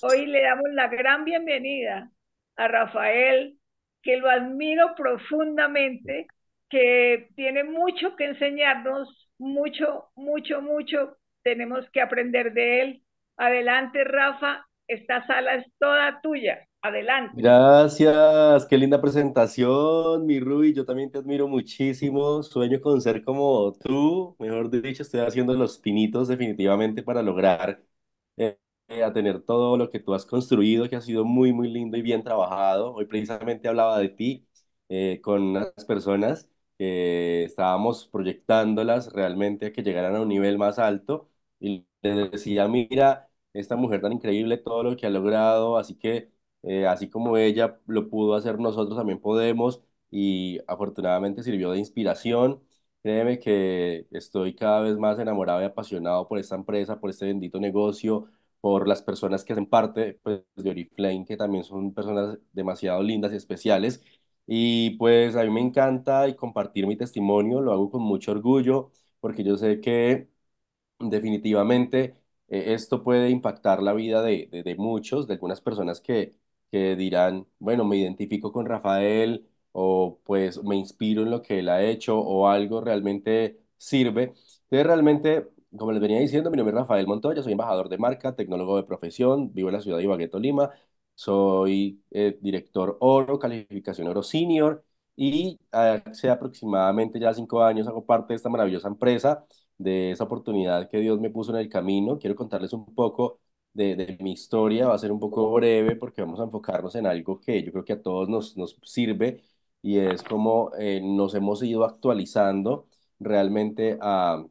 Hoy le damos la gran bienvenida a Rafael, que lo admiro profundamente, que tiene mucho que enseñarnos, mucho, mucho, mucho tenemos que aprender de él. Adelante, Rafa, esta sala es toda tuya. Adelante. Gracias, qué linda presentación, mi Ruby. Yo también te admiro muchísimo. Sueño con ser como tú. Mejor dicho, estoy haciendo los pinitos definitivamente para lograr eh, eh, a tener todo lo que tú has construido, que ha sido muy, muy lindo y bien trabajado. Hoy precisamente hablaba de ti eh, con unas personas que estábamos proyectándolas realmente a que llegaran a un nivel más alto y les decía, mira, esta mujer tan increíble, todo lo que ha logrado, así que eh, así como ella lo pudo hacer, nosotros también podemos y afortunadamente sirvió de inspiración. Créeme que estoy cada vez más enamorado y apasionado por esta empresa, por este bendito negocio, por las personas que hacen parte pues, de Oriflame, que también son personas demasiado lindas y especiales. Y pues a mí me encanta y compartir mi testimonio, lo hago con mucho orgullo, porque yo sé que definitivamente eh, esto puede impactar la vida de, muchos, de algunas personas que, que dirán, bueno, me identifico con Rafael o pues me inspiro en lo que él ha hecho o algo realmente sirve. Entonces realmente como les venía diciendo, mi nombre es Rafael Montoya, soy embajador de marca, tecnólogo de profesión, vivo en la ciudad de Ibagueto, Lima, soy eh, director oro, calificación oro senior y ah, hace aproximadamente ya cinco años hago parte de esta maravillosa empresa, de esa oportunidad que Dios me puso en el camino. Quiero contarles un poco de, de mi historia, va a ser un poco breve porque vamos a enfocarnos en algo que yo creo que a todos nos, nos sirve y es como eh, nos hemos ido actualizando realmente a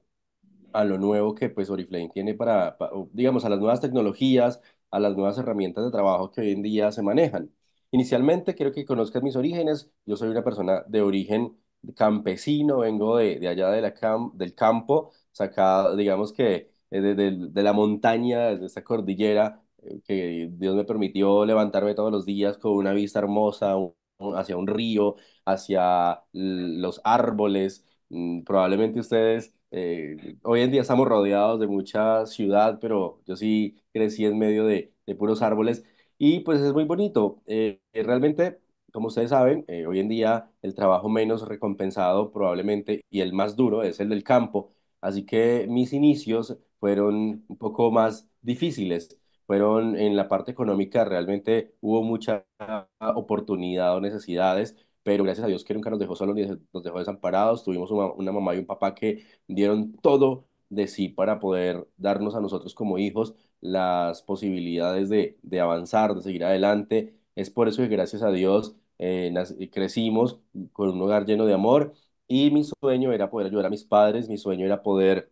a lo nuevo que pues Oriflame tiene para, digamos, a las nuevas tecnologías, a las nuevas herramientas de trabajo que hoy en día se manejan. Inicialmente, quiero que conozcas mis orígenes. Yo soy una persona de origen campesino, vengo de, allá de la del campo, sacado digamos que eh, de, la montaña, de esta cordillera eh, que Dios me permitió levantarme todos los días con una vista hermosa hacia un río, hacia los árboles. Mm, probablemente ustedes eh, hoy en día estamos rodeados de mucha ciudad, pero yo sí crecí en medio de, puros árboles y pues es muy bonito. Eh, eh realmente, como ustedes saben, eh, hoy en día el trabajo menos recompensado probablemente y el más duro es el del campo, así que mis inicios fueron un poco más difíciles fueron en la parte económica, realmente hubo mucha oportunidad o necesidades pero gracias a Dios que nunca nos dejó solos ni nos dejó desamparados. Tuvimos una, mamá y un papá que dieron todo de sí para poder darnos a nosotros como hijos las posibilidades de, de avanzar, de seguir adelante. Es por eso que gracias a Dios eh, eh, crecimos con un hogar lleno de amor y mi sueño era poder ayudar a mis padres, mi sueño era poder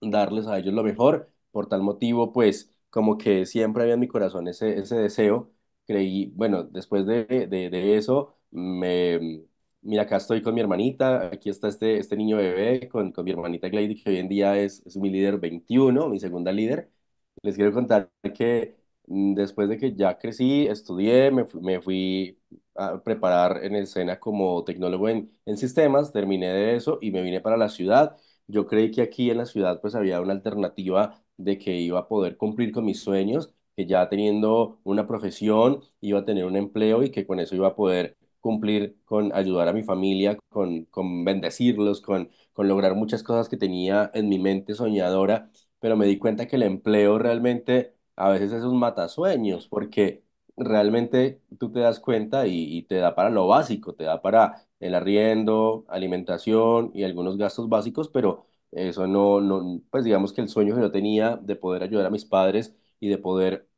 darles a ellos lo mejor. Por tal motivo, pues como que siempre había en mi corazón ese, ese deseo. Creí, bueno, después de, de, de eso, me, mira, acá estoy con mi hermanita, aquí está este, este niño bebé, con, con mi hermanita Glady, que hoy en día es, es mi líder 21, mi segunda líder. Les quiero contar que mm, después de que ya crecí, estudié, me, me fui a preparar en escena como tecnólogo en, en sistemas, terminé de eso y me vine para la ciudad. Yo creí que aquí en la ciudad pues había una alternativa de que iba a poder cumplir con mis sueños, que ya teniendo una profesión iba a tener un empleo y que con eso iba a poder cumplir con ayudar a mi familia, con, con bendecirlos, con, con lograr muchas cosas que tenía en mi mente soñadora, pero me di cuenta que el empleo realmente a veces es un matasueños, porque realmente tú te das cuenta y, y, te da para lo básico, te da para el arriendo, alimentación y algunos gastos básicos, pero eso no, no, pues digamos que el sueño que yo tenía de poder ayudar a mis padres y de poder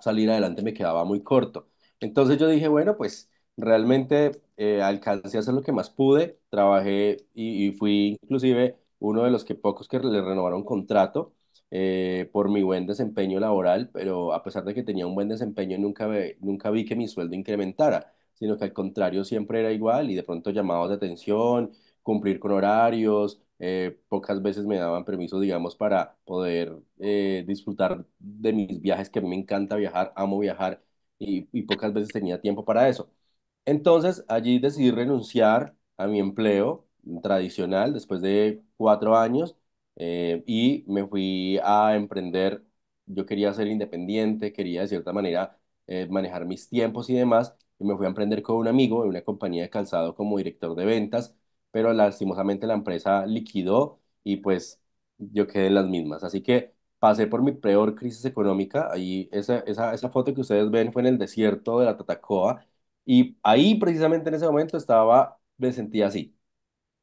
salir adelante me quedaba muy corto. Entonces yo dije, bueno, pues realmente eh, alcancé a hacer lo que más pude, trabajé y, fui inclusive uno de los que pocos que le renovaron contrato eh, por mi buen desempeño laboral, pero a pesar de que tenía un buen desempeño, nunca, nunca vi que mi sueldo incrementara, sino que al contrario siempre era igual y de pronto llamados de atención, cumplir con horarios, eh, pocas veces me daban permiso, digamos, para poder disfrutar de mis viajes, que a mí me encanta viajar, amo viajar y pocas veces tenía tiempo para eso. Entonces, allí decidí renunciar a mi empleo tradicional después de cuatro años eh, y me fui a emprender. Yo quería ser independiente, quería de cierta manera eh, manejar mis tiempos y demás, y me fui a emprender con un amigo en una compañía de calzado como director de ventas, pero lastimosamente la empresa liquidó y pues yo quedé en las mismas. Así que pasé por mi peor crisis económica. Ahí esa, esa foto que ustedes ven fue en el desierto de la Tatacoa y ahí precisamente en ese momento estaba, me sentía así,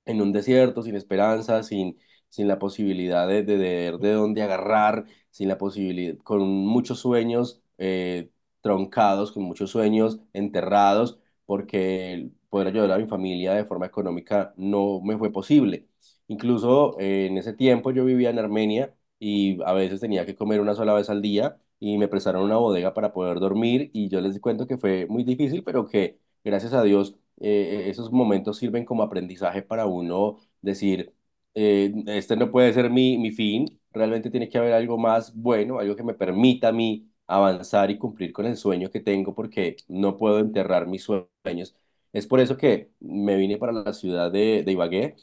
en un desierto, sin esperanza, sin, sin la posibilidad de, ver de, dónde agarrar, sin la posibilidad, con muchos sueños eh, troncados, con muchos sueños enterrados, porque poder ayudar a mi familia de forma económica no me fue posible. Incluso eh, en ese tiempo yo vivía en Armenia y a veces tenía que comer una sola vez al día y me prestaron una bodega para poder dormir y yo les cuento que fue muy difícil, pero que gracias a Dios eh, e, esos momentos sirven como aprendizaje para uno decir, eh, este no puede ser mi, fin, realmente tiene que haber algo más bueno, algo que me permita a mí avanzar y cumplir con el sueño que tengo porque no puedo enterrar mis sueños. Es por eso que me vine para la ciudad de, de Ibagué.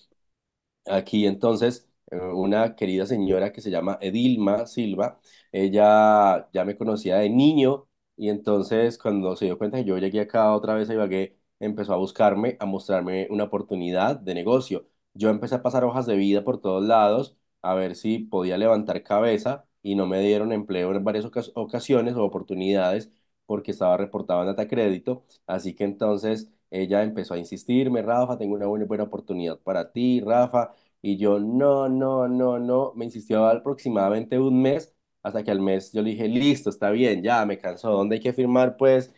Aquí entonces una querida señora que se llama Edilma Silva. Ella ya me conocía de niño y entonces cuando se dio cuenta que yo llegué acá otra vez a Ibagué, empezó a buscarme, a mostrarme una oportunidad de negocio. Yo empecé a pasar hojas de vida por todos lados a ver si podía levantar cabeza y no me dieron empleo en varias ocasiones o oportunidades porque estaba reportado en Atacrédito. Así que entonces ella empezó a insistirme, Rafa, tengo una buena, buena oportunidad para ti, Rafa, y yo, no, no, no, no, me insistió aproximadamente un mes, hasta que al mes yo le dije, listo, está bien, ya me cansó, ¿dónde hay que firmar? Pues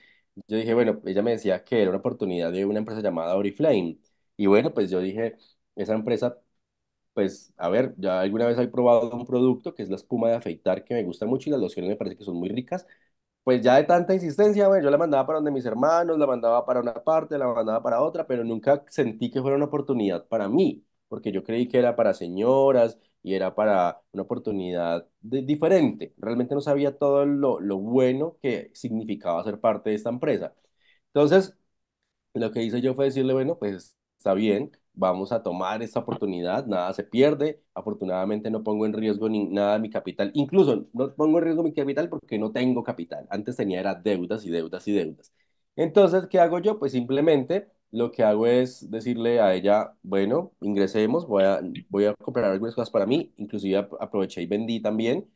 yo dije, bueno, ella me decía que era una oportunidad de una empresa llamada Oriflame. Y bueno, pues yo dije, esa empresa, pues a ver, ya alguna vez he probado un producto que es la espuma de afeitar que me gusta mucho y las lociones me parece que son muy ricas, pues ya de tanta insistencia, bueno, yo la mandaba para donde mis hermanos, la mandaba para una parte, la mandaba para otra, pero nunca sentí que fuera una oportunidad para mí porque yo creí que era para señoras y era para una oportunidad de, diferente. Realmente no sabía todo lo, lo bueno que significaba ser parte de esta empresa. Entonces, lo que hice yo fue decirle, bueno, pues está bien, vamos a tomar esta oportunidad, nada se pierde, afortunadamente no pongo en riesgo ni nada de mi capital, incluso no pongo en riesgo mi capital porque no tengo capital, antes tenía era deudas y deudas y deudas. Entonces, ¿qué hago yo? Pues simplemente lo que hago es decirle a ella, bueno, ingresemos, voy a, voy a comprar algunas cosas para mí, inclusive aproveché y vendí también.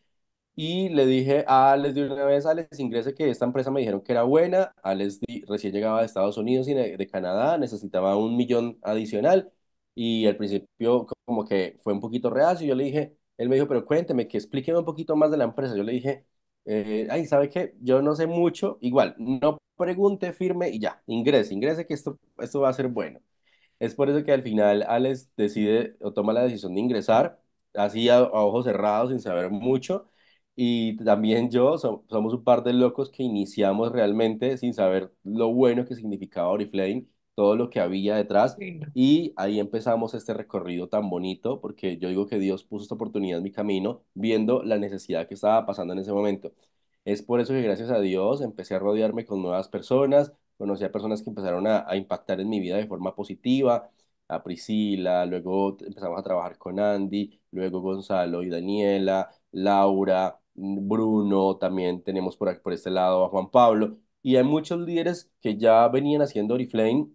Y le dije a Alex de una vez, Alex, ingrese que esta empresa me dijeron que era buena, Alex recién llegaba de Estados Unidos y de, Canadá, necesitaba un millón adicional y al principio como que fue un poquito reacio, yo le dije, él me dijo, pero cuénteme, que explíqueme un poquito más de la empresa, yo le dije, eh, ay, ¿sabe qué? Yo no sé mucho, igual, no pregunte firme y ya, ingrese, ingrese que esto, esto va a ser bueno. Es por eso que al final Alex decide o toma la decisión de ingresar, así a, ojos cerrados, sin saber mucho, y también yo somos un par de locos que iniciamos realmente sin saber lo bueno que significaba Oriflame todo lo que había detrás. Y ahí empezamos este recorrido tan bonito, porque yo digo que Dios puso esta oportunidad en mi camino, viendo la necesidad que estaba pasando en ese momento. Es por eso que gracias a Dios empecé a rodearme con nuevas personas, conocí a personas que empezaron a, impactar en mi vida de forma positiva, a Priscila, luego empezamos a trabajar con Andy, luego Gonzalo y Daniela, Laura, mm, Bruno, también tenemos por, por este lado a Juan Pablo, y hay muchos líderes que ya venían haciendo Oriflame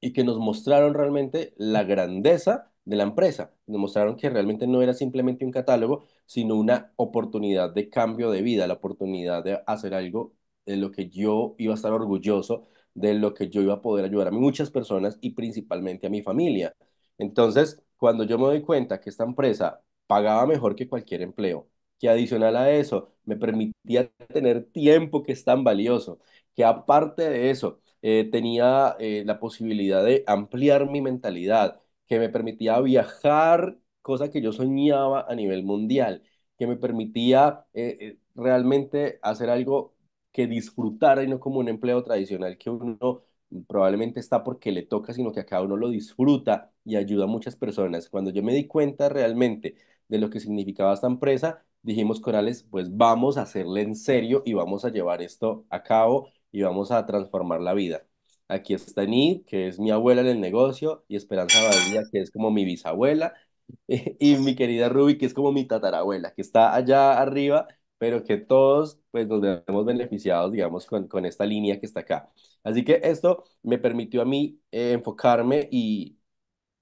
y que nos mostraron realmente la grandeza de la empresa. Nos mostraron que realmente no era simplemente un catálogo, sino una oportunidad de cambio de vida, la oportunidad de hacer algo de lo que yo iba a estar orgulloso, de lo que yo iba a poder ayudar a muchas personas y principalmente a mi familia. Entonces, cuando yo me doy cuenta que esta empresa pagaba mejor que cualquier empleo, que adicional a eso me permitía tener tiempo que es tan valioso, que aparte de eso eh, tenía eh, la posibilidad de ampliar mi mentalidad, que me permitía viajar, cosa que yo soñaba a nivel mundial, que me permitía eh, realmente hacer algo que disfrutara y no como un empleo tradicional que uno probablemente está porque le toca, sino que acá uno lo disfruta y ayuda a muchas personas. Cuando yo me di cuenta realmente de lo que significaba esta empresa, dijimos Corales, pues vamos a hacerle en serio y vamos a llevar esto a cabo y vamos a transformar la vida. Aquí está Nid, que es mi abuela en el negocio, y Esperanza Badía, que es como mi bisabuela, y mi querida Ruby, que es como mi tatarabuela, que está allá arriba, pero que todos pues, nos vemos beneficiados, digamos, con, con esta línea que está acá. Así que esto me permitió a mí eh, enfocarme y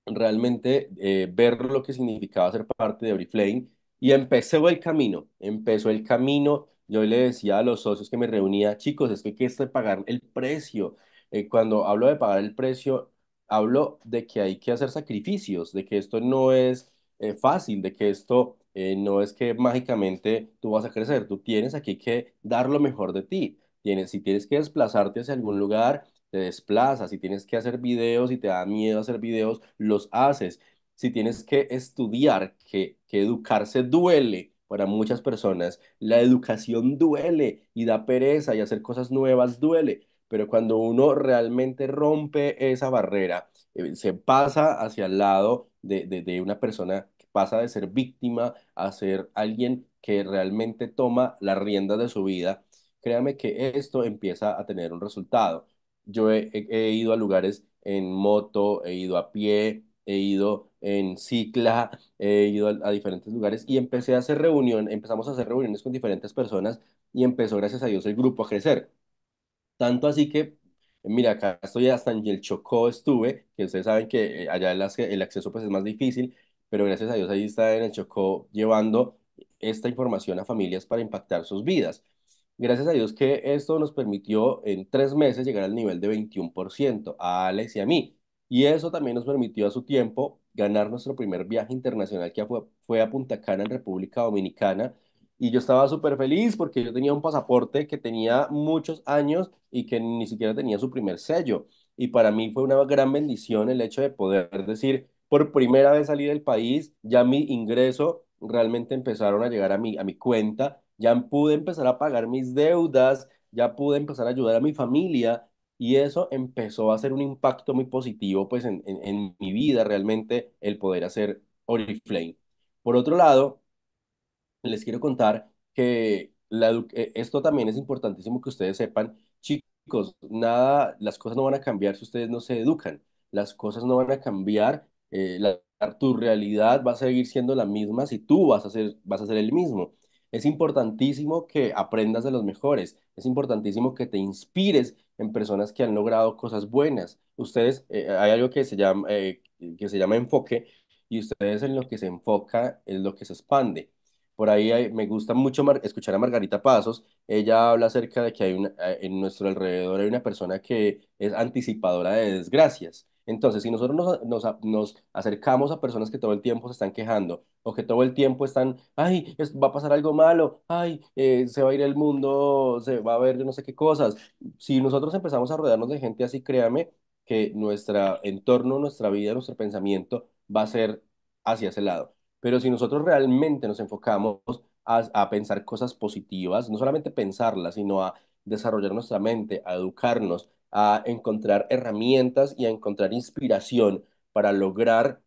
realmente eh, ver lo que significaba ser parte de Oriflame y empecé el camino, empezó el camino yo le decía a los socios que me reunía, chicos, es que hay que este, pagar el precio. Eh, cuando hablo de pagar el precio, hablo de que hay que hacer sacrificios, de que esto no es eh, fácil, de que esto eh, no es que mágicamente tú vas a crecer, tú tienes aquí que dar lo mejor de ti. Tienes, si tienes que desplazarte hacia algún lugar, te desplazas, si tienes que hacer videos y te da miedo hacer videos, los haces. Si tienes que estudiar, que, que educarse duele, para muchas personas, la educación duele y da pereza y hacer cosas nuevas duele, pero cuando uno realmente rompe esa barrera, eh, se pasa hacia el lado de, una persona que pasa de ser víctima a ser alguien que realmente toma las riendas de su vida, créame que esto empieza a tener un resultado. Yo he ido a lugares en moto, he ido a pie, he ido en Cicla, he ido a, diferentes lugares y empecé a hacer reunión, empezamos a hacer reuniones con diferentes personas y empezó, gracias a Dios, el grupo a crecer. Tanto así que, mira, acá estoy hasta en el Chocó estuve, que ustedes saben que eh, allá el, el acceso pues es más difícil, pero gracias a Dios ahí está en el Chocó llevando esta información a familias para impactar sus vidas. Gracias a Dios que esto nos permitió en tres meses llegar al nivel de 21% a Alex y a mí. Y eso también nos permitió a su tiempo ganar nuestro primer viaje internacional que fue, a Punta Cana en República Dominicana. Y yo estaba súper feliz porque yo tenía un pasaporte que tenía muchos años y que ni siquiera tenía su primer sello. Y para mí fue una gran bendición el hecho de poder decir, por primera vez salir del país, ya mi ingreso realmente empezaron a llegar a mi, a mi cuenta, ya pude empezar a pagar mis deudas, ya pude empezar a ayudar a mi familia y eso empezó a hacer un impacto muy positivo pues en, mi vida realmente el poder hacer Oriflame. Por otro lado, les quiero contar que eh, esto también es importantísimo que ustedes sepan, chicos, nada, las cosas no van a cambiar si ustedes no se educan, las cosas no van a cambiar, eh, tu realidad va a seguir siendo la misma si tú vas a ser, vas a ser el mismo. Es importantísimo que aprendas de los mejores, es importantísimo que te inspires en personas que han logrado cosas buenas. Ustedes, eh, hay algo que se, llama, eh, que se llama enfoque y ustedes en lo que se enfoca es lo que se expande. Por ahí me gusta mucho escuchar a Margarita Pasos. Ella habla acerca de que hay una, eh, en nuestro alrededor hay una persona que es anticipadora de desgracias entonces, si nosotros nos, acercamos a personas que todo el tiempo se están quejando o que todo el tiempo están, ay, va a pasar algo malo, ay, eh, se va a ir el mundo, se va a ver no sé qué cosas. Si nosotros empezamos a rodearnos de gente así, créame que nuestro entorno, nuestra vida, nuestro pensamiento va a ser hacia ese lado. Pero si nosotros realmente nos enfocamos a, a pensar cosas positivas, no solamente pensarlas, sino a desarrollar nuestra mente, a educarnos, a encontrar herramientas y a encontrar inspiración para lograr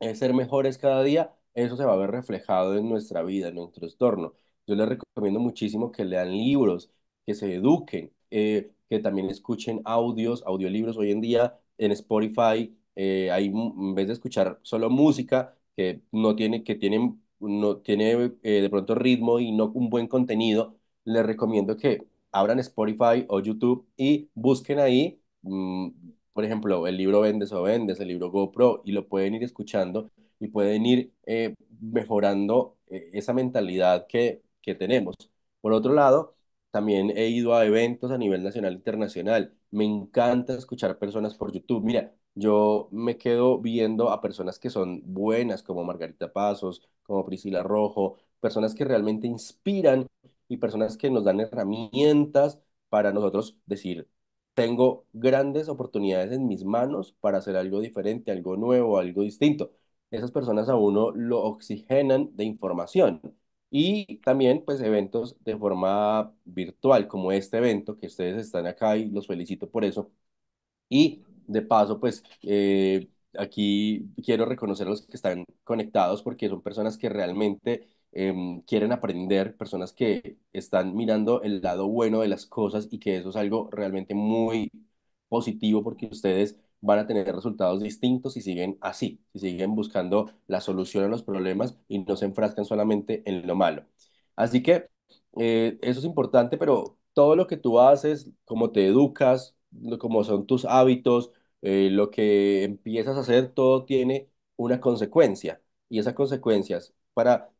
eh, ser mejores cada día, eso se va a ver reflejado en nuestra vida, en nuestro entorno. Yo les recomiendo muchísimo que lean libros, que se eduquen, eh, que también escuchen audios, audiolibros. Hoy en día en Spotify, eh, hay, en vez de escuchar solo música, que no tiene, que tienen, no tiene de pronto ritmo y no un buen contenido, les recomiendo que abran Spotify o YouTube y busquen ahí, mm, por ejemplo, el libro Vendes o Vendes, el libro GoPro, y lo pueden ir escuchando y pueden ir eh, mejorando eh, esa mentalidad que, que tenemos. Por otro lado, también he ido a eventos a nivel nacional e internacional. Me encanta escuchar personas por YouTube. Mira, yo me quedo viendo a personas que son buenas, como Margarita Pasos, como Priscila Rojo, personas que realmente inspiran y personas que nos dan herramientas para nosotros decir, tengo grandes oportunidades en mis manos para hacer algo diferente, algo nuevo, algo distinto. Esas personas a uno lo oxigenan de información y también pues eventos de forma virtual como este evento que ustedes están acá y los felicito por eso. Y de paso pues eh, aquí quiero reconocer a los que están conectados porque son personas que realmente Em, quieren aprender, personas que están mirando el lado bueno de las cosas y que eso es algo realmente muy positivo porque ustedes van a tener resultados distintos si siguen así, si siguen buscando la solución a los problemas y no se enfrascan solamente en lo malo. Así que eh, eso es importante, pero todo lo que tú haces, cómo te educas, cómo son tus hábitos, eh, lo que empiezas a hacer, todo tiene una consecuencia. Y esas consecuencias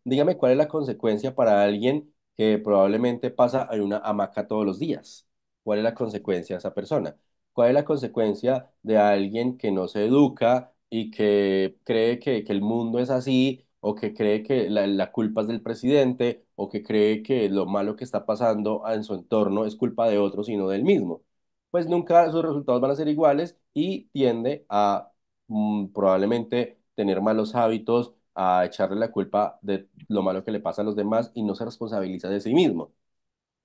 dígame cuál es la consecuencia para alguien que probablemente pasa en una hamaca todos los días. ¿Cuál es la consecuencia de esa persona? ¿Cuál es la consecuencia de alguien que no se educa y que cree que, el mundo es así o que cree que la, culpa es del presidente o que cree que lo malo que está pasando en su entorno es culpa de otro, sino del mismo? Pues nunca sus resultados van a ser iguales y tiende a mm, probablemente tener malos hábitos, a echarle la culpa de lo malo que le pasa a los demás y no se responsabiliza de sí mismo.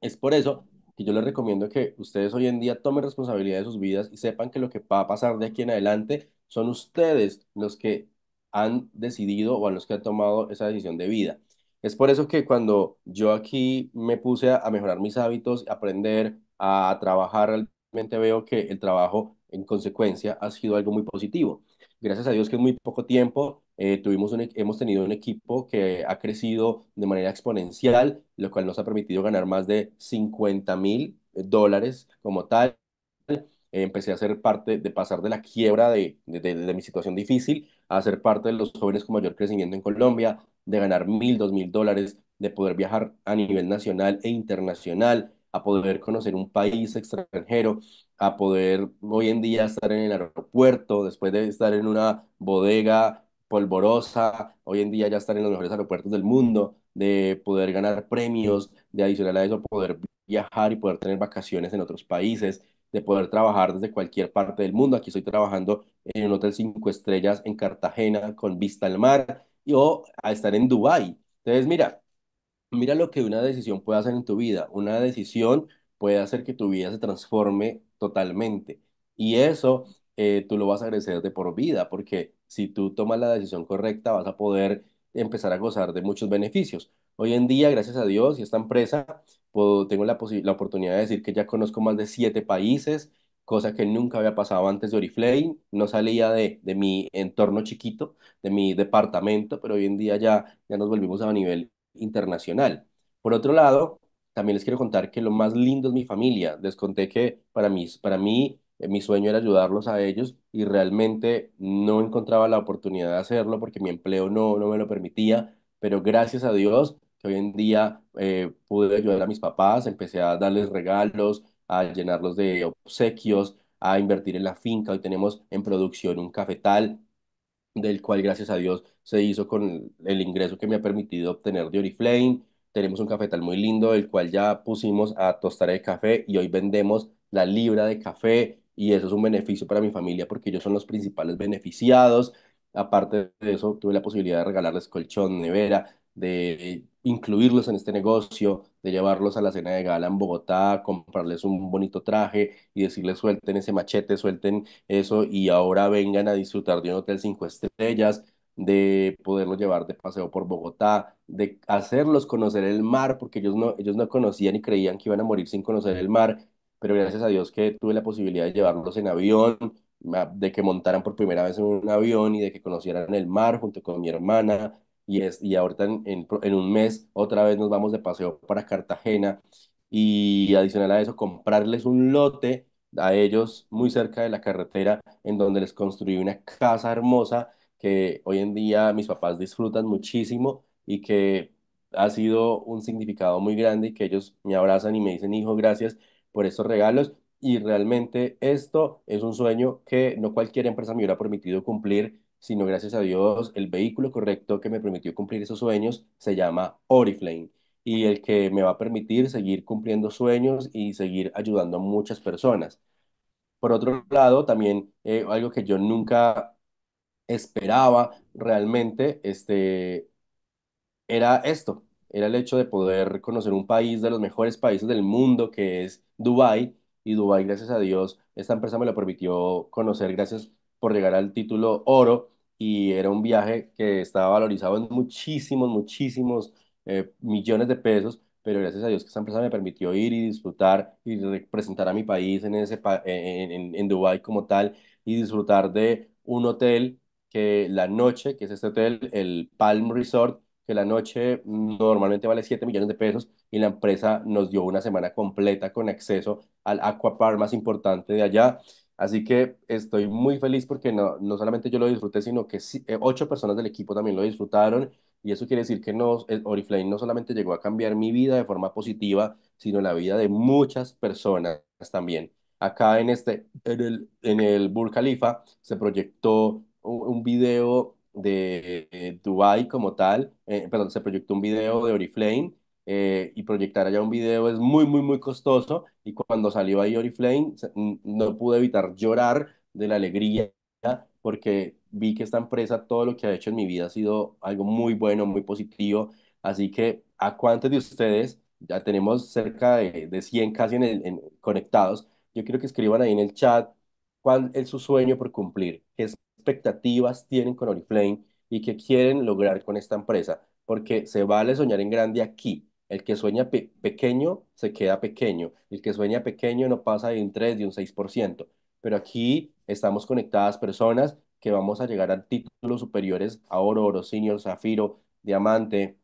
Es por eso que yo les recomiendo que ustedes hoy en día tomen responsabilidad de sus vidas y sepan que lo que va a pasar de aquí en adelante son ustedes los que han decidido o a los que han tomado esa decisión de vida. Es por eso que cuando yo aquí me puse a mejorar mis hábitos, aprender a trabajar, realmente veo que el trabajo en consecuencia ha sido algo muy positivo. Gracias a Dios que en muy poco tiempo eh, tuvimos un, e, hemos tenido un equipo que ha crecido de manera exponencial, lo cual nos ha permitido ganar más de 50 mil eh, dólares como tal. empecé a ser parte de pasar de la quiebra de, de, de mi situación difícil a ser parte de los jóvenes con mayor crecimiento en Colombia, de ganar mil, dos mil dólares, de poder viajar a nivel nacional e internacional, a poder conocer un país extranjero, a poder hoy en día estar en el aeropuerto, después de estar en una bodega polvorosa, hoy en día ya estar en los mejores aeropuertos del mundo, de poder ganar premios, de adicional a eso poder viajar y poder tener vacaciones en otros países, de poder trabajar desde cualquier parte del mundo. Aquí estoy trabajando en un hotel cinco estrellas en Cartagena con vista al mar y, o a estar en Dubái. Entonces, mira, mira lo que una decisión puede hacer en tu vida. Una decisión puede hacer que tu vida se transforme totalmente. Y eso eh, tú lo vas a agradecer de por vida, porque si tú tomas la decisión correcta, vas a poder empezar a gozar de muchos beneficios. Hoy en día, gracias a Dios y esta empresa, tengo la, la oportunidad de decir que ya conozco más de siete países, cosa que nunca había pasado antes de Oriflame. No salía de, de, mi entorno chiquito, de mi departamento, pero hoy en día ya, ya nos volvimos a nivel internacional. Por otro lado, también les quiero contar que lo más lindo es mi familia. Les conté que para mí, para mí eh, mi sueño era ayudarlos a ellos y realmente no encontraba la oportunidad de hacerlo porque mi empleo no, no me lo permitía, pero gracias a Dios que hoy en día eh, pude ayudar a mis papás, empecé a darles regalos, a llenarlos de obsequios, a invertir en la finca, hoy tenemos en producción un cafetal del cual gracias a Dios se hizo con el ingreso que me ha permitido obtener de Oriflame. Tenemos un cafetal muy lindo, el cual ya pusimos a tostar el café y hoy vendemos la libra de café y eso es un beneficio para mi familia porque ellos son los principales beneficiados. Aparte de eso, tuve la posibilidad de regalarles colchón, nevera, de incluirlos en este negocio, de llevarlos a la cena de gala en Bogotá, comprarles un bonito traje y decirles suelten ese machete, suelten eso y ahora vengan a disfrutar de un hotel cinco estrellas, de poderlos llevar de paseo por Bogotá, de hacerlos conocer el mar, porque ellos no, ellos no conocían y creían que iban a morir sin conocer el mar pero gracias a Dios que tuve la posibilidad de llevarlos en avión, de que montaran por primera vez en un avión y de que conocieran el mar junto con mi hermana. Y, es, y ahorita en, un mes otra vez nos vamos de paseo para Cartagena y adicional a eso comprarles un lote a ellos muy cerca de la carretera en donde les construí una casa hermosa que hoy en día mis papás disfrutan muchísimo y que ha sido un significado muy grande y que ellos me abrazan y me dicen, hijo, gracias por estos regalos y realmente esto es un sueño que no cualquier empresa me hubiera permitido cumplir, sino gracias a Dios el vehículo correcto que me permitió cumplir esos sueños se llama Oriflame y el que me va a permitir seguir cumpliendo sueños y seguir ayudando a muchas personas. Por otro lado, también eh, algo que yo nunca esperaba realmente este, era esto, era el hecho de poder conocer un país de los mejores países del mundo, que es Dubái, y Dubái, gracias a Dios, esta empresa me lo permitió conocer, gracias por llegar al título oro, y era un viaje que estaba valorizado en muchísimos, muchísimos eh, millones de pesos, pero gracias a Dios que esta empresa me permitió ir y disfrutar y representar a mi país en, ese en, en, en Dubái como tal, y disfrutar de un hotel que la noche, que es este hotel, el Palm Resort, que la noche normalmente vale 7 millones de pesos y la empresa nos dio una semana completa con acceso al aquapar más importante de allá. Así que estoy muy feliz porque no, solamente yo lo disfruté, sino que eh, ocho personas del equipo también lo disfrutaron. Y eso quiere decir que no, eh, Oriflame no solamente llegó a cambiar mi vida de forma positiva, sino la vida de muchas personas también. Acá en, este, el, en el Burj Khalifa se proyectó un video de Dubai como tal, eh, perdón, se proyectó un video de Oriflame eh, y proyectar allá un video es muy, muy, muy costoso y cuando salió ahí Oriflame no pude evitar llorar de la alegría porque vi que esta empresa todo lo que ha hecho en mi vida ha sido algo muy bueno, muy positivo, así que a cuántos de ustedes, ya tenemos cerca de, de 100 casi conectados, yo quiero que escriban ahí en el chat cuál es su sueño por cumplir, es expectativas tienen con Oriflame y qué quieren lograr con esta empresa, porque se vale soñar en grande aquí. El que sueña pequeño se queda pequeño, el que sueña pequeño no pasa de un 3, de un 6%, pero aquí estamos conectadas personas que vamos a llegar a títulos superiores a oro, oro senior, zafiro, diamante,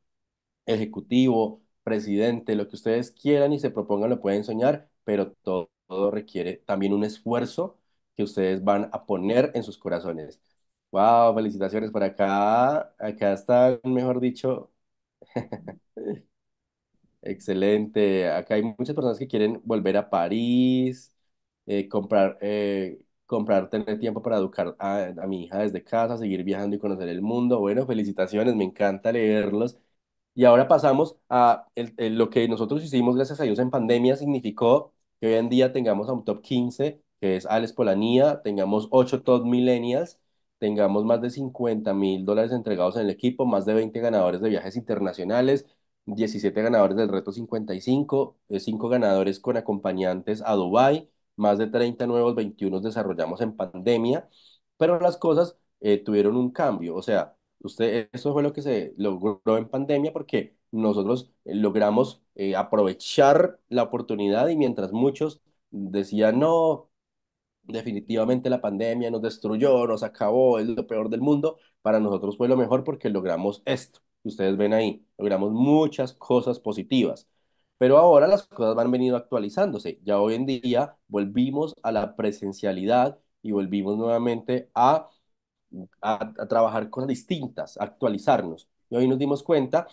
ejecutivo, presidente, lo que ustedes quieran y se propongan lo pueden soñar, pero todo requiere también un esfuerzo que ustedes van a poner en sus corazones. Wow, felicitaciones por acá. Acá están, mejor dicho. Excelente. Acá hay muchas personas que quieren volver a París, eh, comprar, eh, comprar, tener tiempo para educar a, mi hija desde casa, seguir viajando y conocer el mundo. Bueno, felicitaciones, me encanta leerlos. Y ahora pasamos a lo que nosotros hicimos, gracias a Dios, en pandemia significó que hoy en día tengamos a un top 15 que es Alex Polanía, tengamos 8 Todd millennials, tengamos más de 50 mil dólares entregados en el equipo, más de 20 ganadores de viajes internacionales, 17 ganadores del reto 55, 5 eh, ganadores con acompañantes a Dubai, más de 30 nuevos 21 desarrollamos en pandemia, pero las cosas eh, tuvieron un cambio, o sea, usted, eso fue lo que se logró en pandemia porque nosotros eh, logramos aprovechar la oportunidad y mientras muchos decían, no, definitivamente la pandemia nos destruyó, nos acabó, es lo peor del mundo. Para nosotros fue lo mejor porque logramos esto ustedes ven ahí. Logramos muchas cosas positivas. Pero ahora las cosas van venido actualizándose. Ya hoy en día volvimos a la presencialidad y volvimos nuevamente a, a, a trabajar cosas distintas, actualizarnos. Y hoy nos dimos cuenta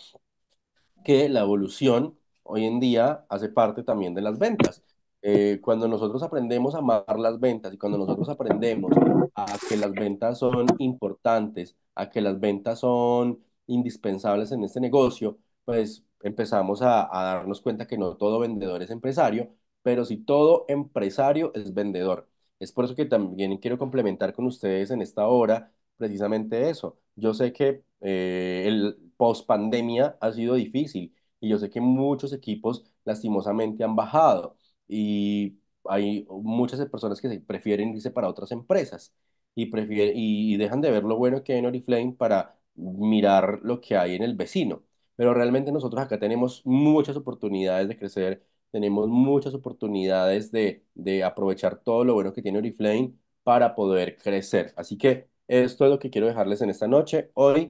que la evolución hoy en día hace parte también de las ventas. Eh, cuando nosotros aprendemos a amar las ventas y cuando nosotros aprendemos a que las ventas son importantes, a que las ventas son indispensables en este negocio, pues empezamos a, darnos cuenta que no todo vendedor es empresario, pero si todo empresario es vendedor. Es por eso que también quiero complementar con ustedes en esta hora precisamente eso. Yo sé que eh, el post pandemia ha sido difícil y yo sé que muchos equipos lastimosamente han bajado y hay muchas personas que prefieren irse para otras empresas y, prefieren, y dejan de ver lo bueno que hay en Oriflame para mirar lo que hay en el vecino. Pero realmente nosotros acá tenemos muchas oportunidades de crecer, tenemos muchas oportunidades de, de aprovechar todo lo bueno que tiene Oriflame para poder crecer. Así que esto es lo que quiero dejarles en esta noche. Hoy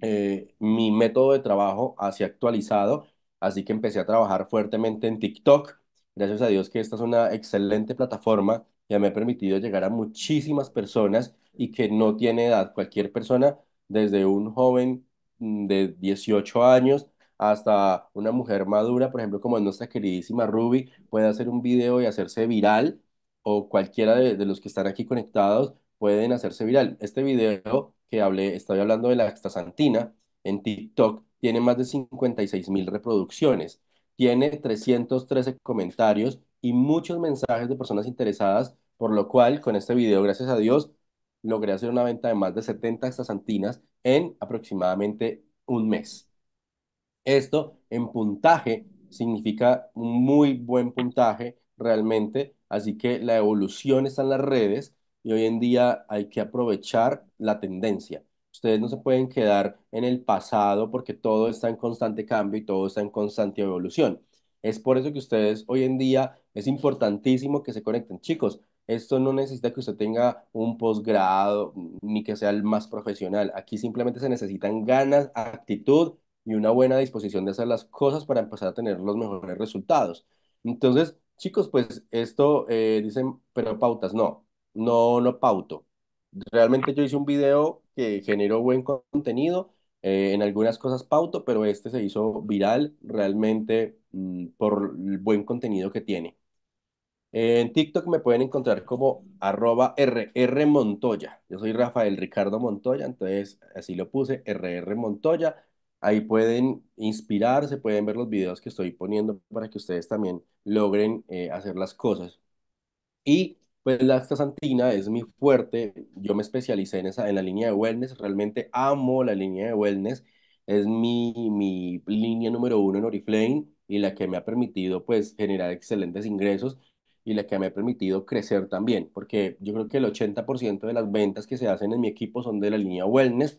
eh, mi método de trabajo sido actualizado, así que empecé a trabajar fuertemente en TikTok Gracias a Dios que esta es una excelente plataforma que me ha permitido llegar a muchísimas personas y que no tiene edad. Cualquier persona, desde un joven mm, de 18 años hasta una mujer madura, por ejemplo, como nuestra queridísima Ruby, puede hacer un video y hacerse viral, o cualquiera de, los que están aquí conectados pueden hacerse viral. Este video que hablé, estoy hablando de la extasantina en TikTok, tiene más de 56 mil reproducciones. Tiene 313 comentarios y muchos mensajes de personas interesadas, por lo cual con este video, gracias a Dios, logré hacer una venta de más de 70 estasantinas en aproximadamente un mes. Esto en puntaje significa un muy buen puntaje realmente, así que la evolución está en las redes y hoy en día hay que aprovechar la tendencia. Ustedes no se pueden quedar en el pasado porque todo está en constante cambio y todo está en constante evolución. Es por eso que ustedes hoy en día es importantísimo que se conecten. Chicos, esto no necesita que usted tenga un posgrado ni que sea el más profesional. Aquí simplemente se necesitan ganas, actitud y una buena disposición de hacer las cosas para empezar a tener los mejores resultados. Entonces, chicos, pues esto eh, dicen, pero pautas, no, no, no pauto. Realmente yo hice un video que generó buen contenido. Eh, en algunas cosas pauto, pero este se hizo viral realmente mm, por el buen contenido que tiene. en TikTok me pueden encontrar como arroba RR Montoya. Yo soy Rafael Ricardo Montoya, entonces así lo puse, RR Montoya. Ahí pueden inspirarse, pueden ver los videos que estoy poniendo para que ustedes también logren eh, hacer las cosas. Y pues la astaxantina es mi fuerte, yo me especialicé en, esa, en la línea de wellness, realmente amo la línea de wellness, es mi, mi línea número uno en Oriflame y la que me ha permitido pues generar excelentes ingresos y la que me ha permitido crecer también, porque yo creo que el 80% de las ventas que se hacen en mi equipo son de la línea wellness,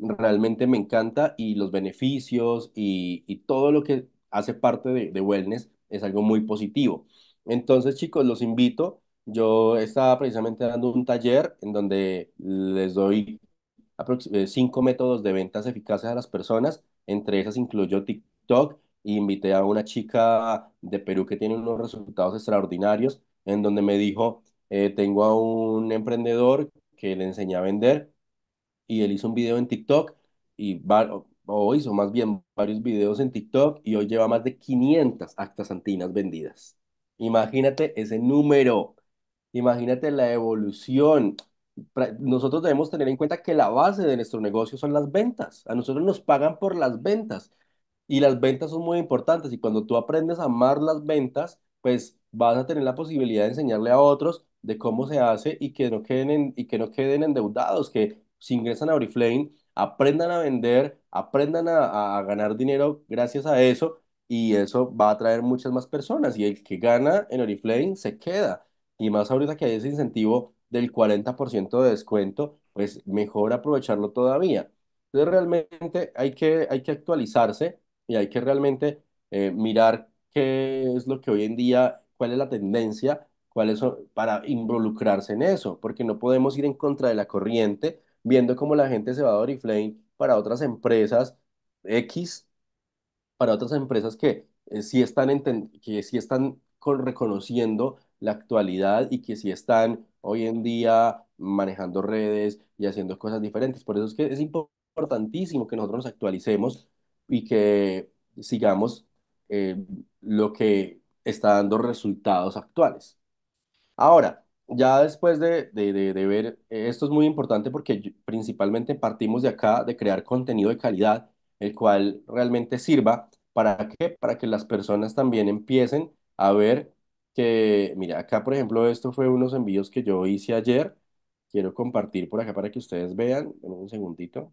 realmente me encanta y los beneficios y, todo lo que hace parte de, de wellness es algo muy positivo. Entonces chicos, los invito yo estaba precisamente dando un taller en donde les doy eh, cinco métodos de ventas eficaces a las personas. Entre esas incluyó TikTok invité a una chica de Perú que tiene unos resultados extraordinarios, en donde me dijo, eh, tengo a un emprendedor que le enseñé a vender y él hizo un video en TikTok y o hizo más bien varios videos en TikTok y hoy lleva más de 500 actas antinas vendidas. Imagínate ese número. Imagínate la evolución. Nosotros debemos tener en cuenta que la base de nuestro negocio son las ventas. A nosotros nos pagan por las ventas y las ventas son muy importantes y cuando tú aprendes a amar las ventas, pues vas a tener la posibilidad de enseñarle a otros de cómo se hace y que no queden, y que no queden endeudados, que si ingresan a Oriflame, aprendan a vender, aprendan a, a, ganar dinero gracias a eso y eso va a atraer muchas más personas y el que gana en Oriflame se queda y más ahorita que hay ese incentivo del 40% de descuento, pues mejor aprovecharlo todavía. Entonces realmente hay que, hay que actualizarse y hay que realmente eh, mirar qué es lo que hoy en día, cuál es la tendencia, cuál es, para involucrarse en eso, porque no podemos ir en contra de la corriente viendo cómo la gente se va a Oriflame para otras empresas X, para otras empresas que eh, sí están, que están reconociendo la actualidad y que si están hoy en día manejando redes y haciendo cosas diferentes. Por eso es que es importantísimo que nosotros nos actualicemos y que sigamos eh, lo que está dando resultados actuales. Ahora, ya después de, ver, eh, esto es muy importante porque principalmente partimos de acá, de crear contenido de calidad, el cual realmente sirva para para que las personas también empiecen a ver que, mira, acá por ejemplo, esto fue unos envíos que yo hice ayer. Quiero compartir por acá para que ustedes vean. En un segundito.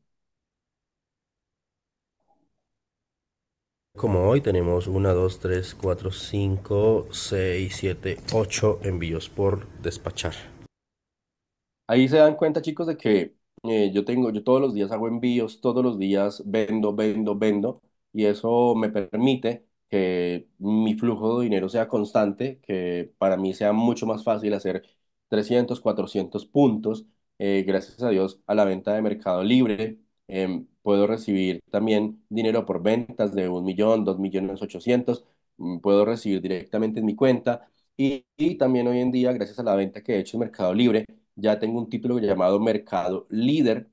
Como hoy tenemos 1, 2, 3, 4, 5, 6, 7, 8 envíos por despachar. Ahí se dan cuenta, chicos, de que eh, yo tengo, yo todos los días hago envíos, todos los días vendo, vendo, vendo, y eso me permite mi flujo de dinero sea constante, que para mí sea mucho más fácil hacer 300, 400 puntos, eh, gracias a Dios, a la venta de Mercado Libre. Em, puedo recibir también dinero por ventas de un millón, dos millones 800, mm, puedo recibir directamente en mi cuenta. Y, también hoy en día, gracias a la venta que he hecho en Mercado Libre, ya tengo un título llamado Mercado Líder,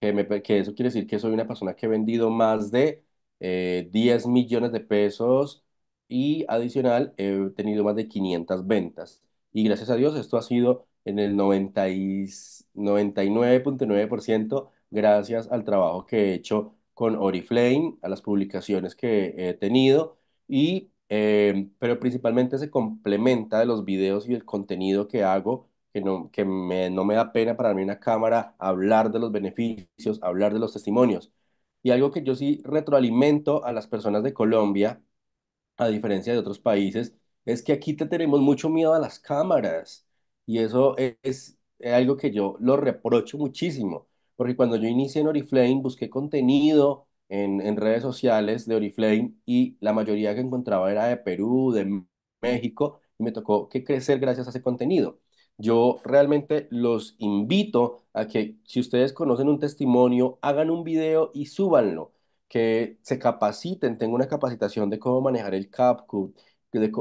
que, me, que eso quiere decir que soy una persona que he vendido más de 10 eh, millones de pesos y adicional he tenido más de 500 ventas. Y gracias a Dios esto ha sido en el 99.9% gracias al trabajo que he hecho con Oriflame, a las publicaciones que he tenido y eh, pero principalmente se complementa de los videos y el contenido que hago, que, no, que me, no me da pena para mí una cámara hablar de los beneficios, hablar de los testimonios. Y algo que yo sí retroalimento a las personas de Colombia, a diferencia de otros países, es que aquí te tenemos mucho miedo a las cámaras. Y eso e-, es algo que yo lo reprocho muchísimo, porque cuando yo inicié en Oriflame busqué contenido en, en redes sociales de Oriflame y la mayoría que encontraba era de Perú, de México, y me tocó que crecer gracias a ese contenido. Yo realmente los invito a que si ustedes conocen un testimonio, hagan un video y súbanlo, que se capaciten, tengo una capacitación de cómo manejar el CapCut,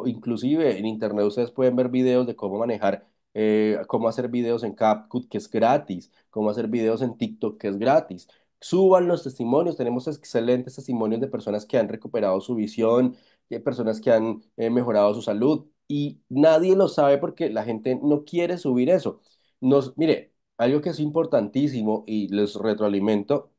inclusive en internet ustedes pueden ver videos de cómo manejar, eh, cómo hacer videos en CapCut, que es gratis, cómo hacer videos en TikTok, que es gratis. Suban los testimonios, tenemos excelentes testimonios de personas que han recuperado su visión, de personas que han eh, mejorado su salud, y nadie lo sabe porque la gente no quiere subir eso. Nos, mire, algo que es importantísimo y les retroalimento,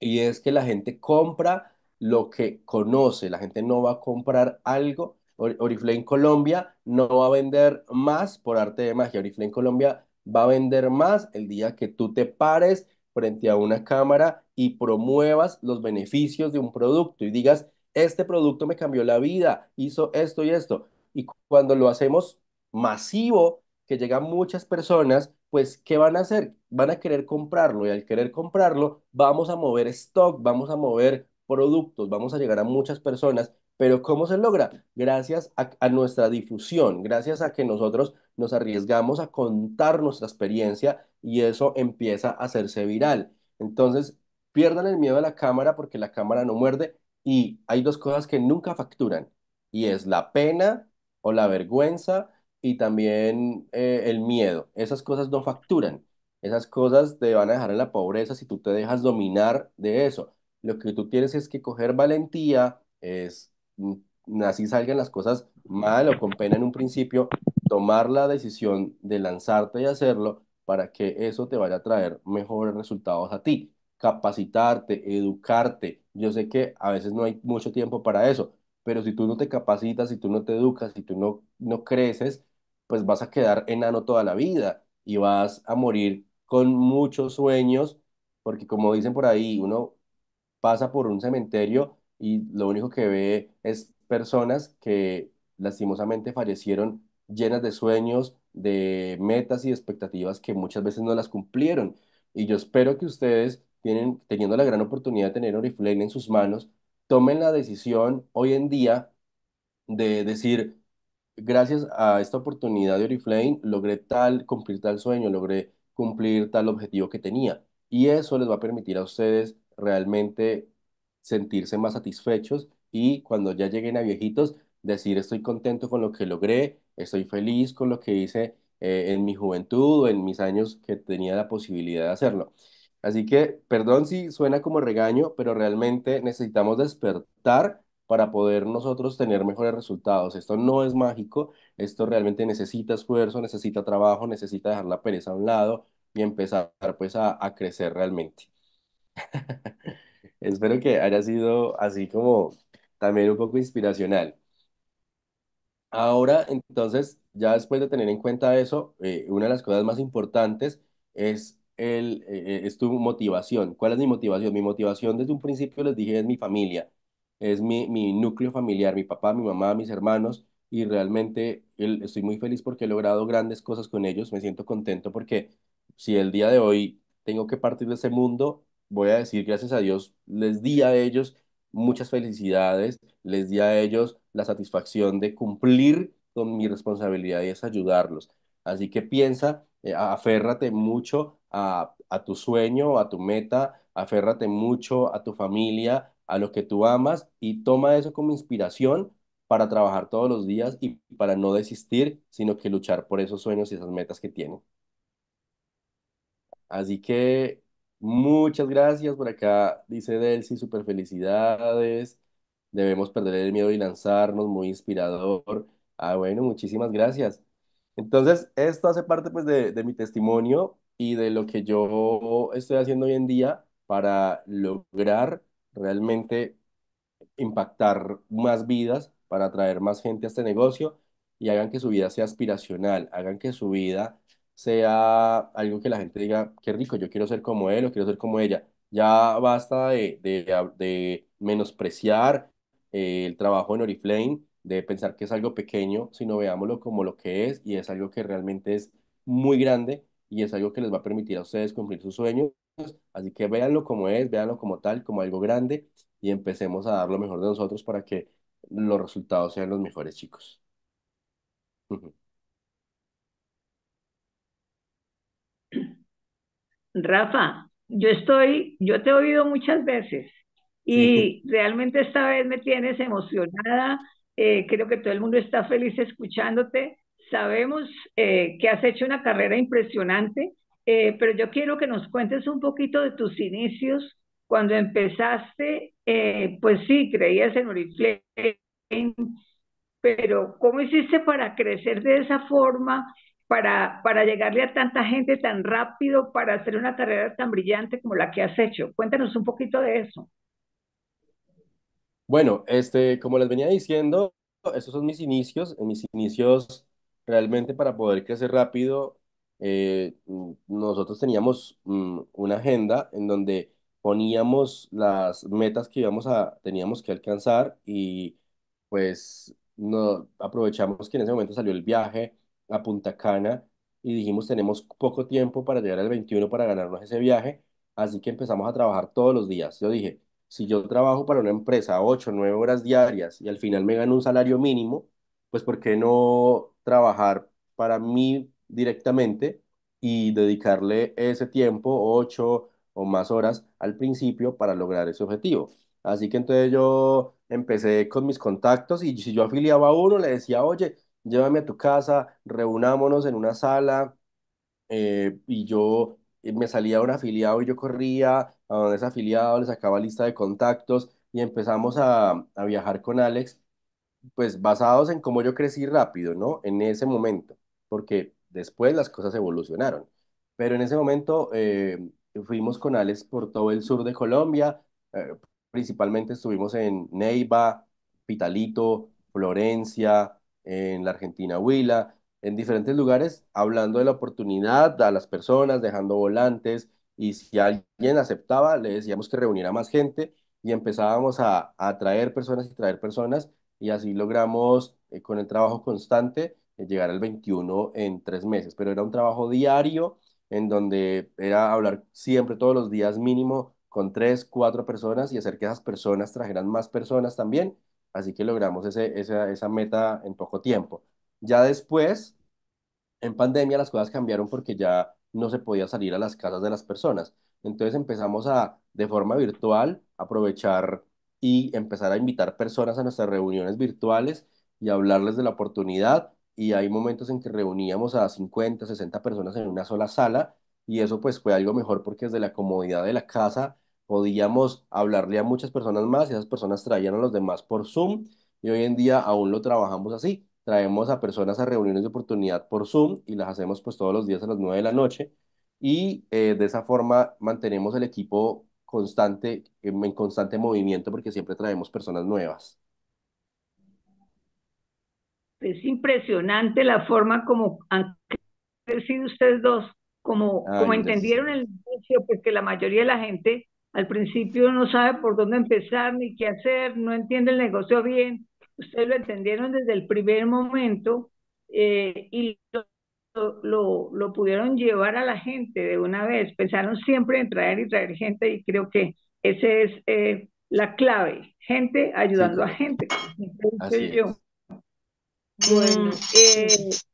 y es que la gente compra lo que conoce, la gente no va a comprar algo. Oriflame Colombia no va a vender más por arte de magia. Oriflame Colombia va a vender más el día que tú te pares frente a una cámara y promuevas los beneficios de un producto y digas, este producto me cambió la vida, hizo esto y esto. Y cuando lo hacemos masivo, que llegan muchas personas, pues, ¿qué van a hacer? Van a querer comprarlo y al querer comprarlo, vamos a mover stock, vamos a mover productos, vamos a llegar a muchas personas. Pero ¿cómo se logra? Gracias a, a nuestra difusión, gracias a que nosotros nos arriesgamos a contar nuestra experiencia y eso empieza a hacerse viral. Entonces, pierdan el miedo a la cámara porque la cámara no muerde y hay dos cosas que nunca facturan y es la pena o la vergüenza y también eh, el miedo. Esas cosas no facturan. Esas cosas te van a dejar en la pobreza si tú te dejas dominar de eso. Lo que tú tienes es que coger valentía, es mm, así salgan las cosas mal o con pena en un principio, tomar la decisión de lanzarte y hacerlo para que eso te vaya a traer mejores resultados a ti. Capacitarte, educarte. Yo sé que a veces no hay mucho tiempo para eso, pero si tú no te capacitas, si tú no te educas, si tú no, no creces, pues vas a quedar enano toda la vida y vas a morir con muchos sueños, porque como dicen por ahí, uno pasa por un cementerio y lo único que ve es personas que lastimosamente fallecieron llenas de sueños, de metas y expectativas que muchas veces no las cumplieron. Y yo espero que ustedes, tienen, teniendo la gran oportunidad de tener Oriflame en sus manos, tomen la decisión hoy en día de decir, gracias a esta oportunidad de Oriflame, logré tal, cumplir tal sueño, logré cumplir tal objetivo que tenía. Y eso les va a permitir a ustedes realmente sentirse más satisfechos y cuando ya lleguen a viejitos, decir estoy contento con lo que logré, estoy feliz con lo que hice eh, en mi juventud o en mis años que tenía la posibilidad de hacerlo. Así que, perdón si suena como regaño, pero realmente necesitamos despertar para poder nosotros tener mejores resultados. Esto no es mágico, esto realmente necesita esfuerzo, necesita trabajo, necesita dejar la pereza a un lado y empezar pues a, crecer realmente. Espero que haya sido así como también un poco inspiracional. Ahora, entonces, ya después de tener en cuenta eso, eh, una de las cosas más importantes es el, eh, es tu motivación. ¿Cuál es mi motivación? Mi motivación desde un principio les dije es mi familia, es mi, núcleo familiar, mi papá, mi mamá, mis hermanos y realmente estoy muy feliz porque he logrado grandes cosas con ellos, me siento contento porque si el día de hoy tengo que partir de ese mundo, voy a decir gracias a Dios, les di a ellos muchas felicidades, les di a ellos la satisfacción de cumplir con mi responsabilidad y es ayudarlos. Así que piensa eh, aférrate mucho a, a tu sueño, a tu meta, aférrate mucho a tu familia, a lo que tú amas y toma eso como inspiración para trabajar todos los días y para no desistir, sino que luchar por esos sueños y esas metas que tienen. Así que muchas gracias por acá, dice Delcy, super felicidades. Debemos perder el miedo y lanzarnos, muy inspirador. Ah, bueno, muchísimas gracias. Entonces, esto hace parte pues de, mi testimonio y de lo que yo estoy haciendo hoy en día para lograr realmente impactar más vidas, para atraer más gente a este negocio y hagan que su vida sea aspiracional, hagan que su vida sea algo que la gente diga, qué rico, yo quiero ser como él o quiero ser como ella. Ya basta de, menospreciar eh, el trabajo en Oriflame de pensar que es algo pequeño, sino veámoslo como lo que es y es algo que realmente es muy grande y es algo que les va a permitir a ustedes cumplir sus sueños. Así que véanlo como es, véanlo como tal, como algo grande y empecemos a dar lo mejor de nosotros para que los resultados sean los mejores, chicos. Rafa, yo estoy, yo te he oído muchas veces y realmente esta vez me tienes emocionada eh, creo que todo el mundo está feliz escuchándote. Sabemos eh, que has hecho una carrera impresionante, eh, pero yo quiero que nos cuentes un poquito de tus inicios. Cuando empezaste, pues sí, creías en Oriflame, pero ¿cómo hiciste para crecer de esa forma, para, para llegarle a tanta gente tan rápido, para hacer una carrera tan brillante como la que has hecho? Cuéntanos un poquito de eso. Bueno, este, como les venía diciendo, esos son mis inicios. En mis inicios, realmente para poder crecer rápido, eh, mm, nosotros teníamos mm, una agenda en donde poníamos las metas que íbamos a, teníamos que alcanzar y pues no, aprovechamos que en ese momento salió el viaje a Punta Cana y dijimos tenemos poco tiempo para llegar al 21 para ganarnos ese viaje, así que empezamos a trabajar todos los días. Yo dije, si yo trabajo para una empresa 8 o 9 horas diarias y al final me gano un salario mínimo, pues ¿por qué no trabajar para mí directamente y dedicarle ese tiempo, 8 o más horas al principio para lograr ese objetivo? Así que entonces yo empecé con mis contactos y si yo afiliaba a uno, le decía, oye, llévame a tu casa, reunámonos en una sala. Eh, y yo eh, me salía un afiliado y yo corría a donde es afiliado, sacaba lista de contactos y empezamos a, viajar con Alex, pues basados en cómo yo crecí rápido, ¿no? En ese momento, porque después las cosas evolucionaron. Pero en ese momento eh, fuimos con Alex por todo el sur de Colombia, eh, principalmente estuvimos en Neiva, Pitalito, Florencia, en la Argentina Huila, en diferentes lugares, hablando de la oportunidad a las personas, dejando volantes, y si alguien aceptaba, le decíamos que reuniera más gente y empezábamos a, atraer personas y traer personas y así logramos eh, con el trabajo constante eh, llegar al 21 en tres meses, pero era un trabajo diario en donde era hablar siempre todos los días mínimo con tres, cuatro personas y hacer que esas personas trajeran más personas también, así que logramos ese, esa, esa meta en poco tiempo. Ya después, en pandemia las cosas cambiaron porque ya no se podía salir a las casas de las personas. Entonces empezamos a, de forma virtual, aprovechar y empezar a invitar personas a nuestras reuniones virtuales y hablarles de la oportunidad. Y hay momentos en que reuníamos a 50, 60 personas en una sola sala y eso pues fue algo mejor porque desde la comodidad de la casa podíamos hablarle a muchas personas más y esas personas traían a los demás por Zoom y hoy en día aún lo trabajamos así traemos a personas a reuniones de oportunidad por Zoom y las hacemos pues todos los días a las 9 de la noche y eh, de esa forma mantenemos el equipo constante, em, en constante movimiento porque siempre traemos personas nuevas. Es impresionante la forma como han sido ustedes dos, como, como entendieron el negocio, porque la mayoría de la gente al principio no sabe por dónde empezar ni qué hacer, no entiende el negocio bien, ustedes lo entendieron desde el primer momento eh, y lo, pudieron llevar a la gente de una vez. Pensaron siempre en traer y traer gente y creo que esa es eh, la clave, gente ayudando a gente. Bueno, mm, eh,